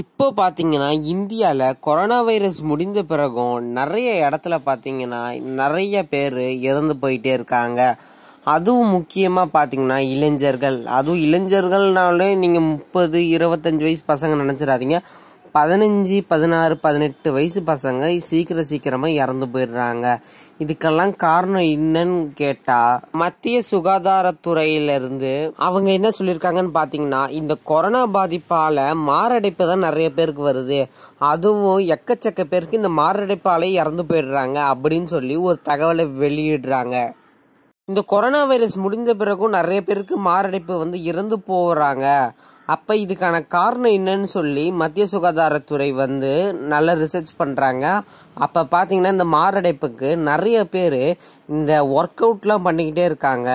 இப்போ பார்த்தீங்கன்னா இந்தியாவில் கொரோனா வைரஸ் முடிந்த பிறகும் நிறைய இடத்துல பார்த்தீங்கன்னா நிறைய பேர் இறந்து போயிட்டே இருக்காங்க அதுவும் முக்கியமாக பார்த்தீங்கன்னா இளைஞர்கள் அதுவும் இளைஞர்கள்னாலே நீங்கள் முப்பது இருபத்தஞ்சி வயசு பசங்க நினச்சிடாதீங்க பதினஞ்சு பதினாறு பதினெட்டு வயசு பசங்க சீக்கிரம் சீக்கிரமாக இறந்து போயிடுறாங்க இதுக்கெல்லாம் காரணம் என்னன்னு கேட்டால் மத்திய சுகாதாரத்துறையிலிருந்து அவங்க என்ன சொல்லியிருக்காங்கன்னு பார்த்தீங்கன்னா இந்த கொரோனா பாதிப்பால் மாரடைப்பு தான் நிறைய பேருக்கு வருது அதுவும் எக்கச்சக்க பேருக்கு இந்த மாரடைப்பாலே இறந்து போயிடுறாங்க அப்படின்னு சொல்லி ஒரு தகவலை வெளியிடுறாங்க இந்த கொரோனா வைரஸ் முடிந்த பிறகும் நிறைய பேருக்கு மாரடைப்பு வந்து இறந்து போகிறாங்க அப்போ இதுக்கான காரணம் என்னன்னு சொல்லி மத்திய சுகாதாரத்துறை வந்து நல்லா ரிசர்ச் பண்ணுறாங்க அப்போ பார்த்தீங்கன்னா இந்த மாரடைப்புக்கு நிறைய பேர் இந்த ஒர்க் அவுட்லாம் பண்ணிக்கிட்டே இருக்காங்க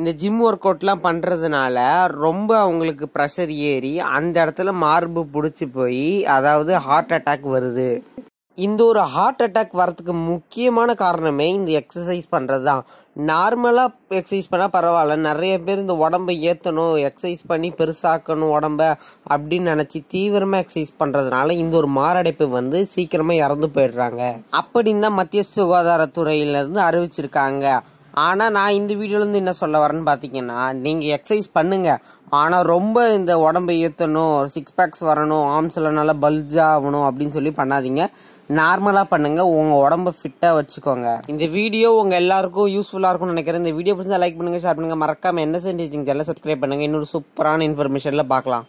இந்த ஜிம் ஒர்க் அவுட்லாம் பண்ணுறதுனால ரொம்ப அவங்களுக்கு ப்ரெஷர் ஏறி அந்த இடத்துல மார்பு பிடிச்சி போய் அதாவது ஹார்ட் அட்டாக் வருது இந்த ஒரு ஹார்ட் அட்டாக் வரத்துக்கு முக்கியமான காரணமே இந்த எக்ஸசைஸ் பண்ணுறது தான் நார்மலாக எக்ஸசைஸ் பண்ணால் பரவாயில்ல நிறைய பேர் இந்த உடம்பை ஏற்றணும் எக்ஸசைஸ் பண்ணி பெருசாக்கணும் உடம்ப அப்படின்னு நினச்சி தீவிரமாக எக்ஸசைஸ் பண்ணுறதுனால இந்த ஒரு மாரடைப்பு வந்து சீக்கிரமாக இறந்து போயிடுறாங்க அப்படின்னு தான் மத்திய சுகாதாரத்துறையிலேருந்து அறிவிச்சிருக்காங்க ஆனால் நான் இந்த வீடியோலேருந்து என்ன சொல்ல வரேன்னு பார்த்தீங்கன்னா நீங்கள் எக்ஸசைஸ் பண்ணுங்கள் ஆனால் ரொம்ப இந்த உடம்பை ஏற்றணும் சிக்ஸ் பேக்ஸ் வரணும் ஆர்ம்ஸில் நல்லா பல்ஜாக ஆகணும் அப்படின்னு சொல்லி பண்ணாதீங்க நார்மலாக பண்ணுங்கள் உங்கள் உடம்பை ஃபிட்டாக வச்சுக்கோங்க இந்த வீடியோ உங்கள் எல்லாருக்கும் யூஸ்ஃபுல்லாக இருக்கும்னு நினைக்கிறேன் இந்த வீடியோ பிடிச்சா லைக் பண்ணுங்கள் ஷேர் பண்ணுங்கள் மறக்காமல் என்ன செஞ்சு சேனலை சப்ஸ்கிரைப் பண்ணுங்கள் இன்னொரு சூப்பரான இன்ஃபர்மேஷனில் பார்க்கலாம்